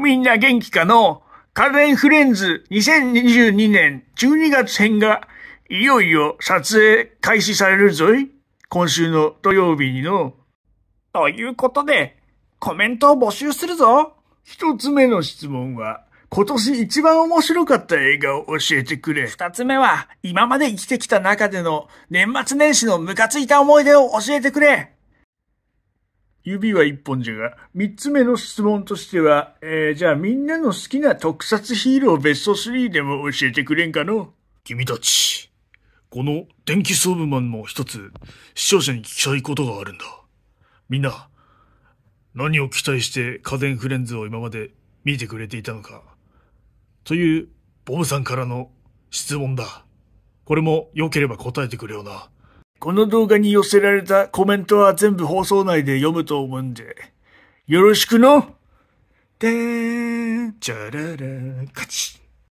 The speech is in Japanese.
みんな元気かの家電フレンズ2022年12月編がいよいよ撮影開始されるぞい。今週の土曜日にの。ということで、コメントを募集するぞ。一つ目の質問は、今年一番面白かった映画を教えてくれ。二つ目は、今まで生きてきた中での年末年始のムカついた思い出を教えてくれ。指は一本じゃが、三つ目の質問としては、えー、じゃあみんなの好きな特撮ヒーローベスト3でも教えてくれんかの君たち、この電気ストーブマンの一つ、視聴者に聞きたいことがあるんだ。みんな、何を期待して家電フレンズを今まで見てくれていたのか。という、ボムさんからの質問だ。これも良ければ答えてくれよな。この動画に寄せられたコメントは全部放送内で読むと思うんで、よろしくのでーん、チゃらら、カチッ。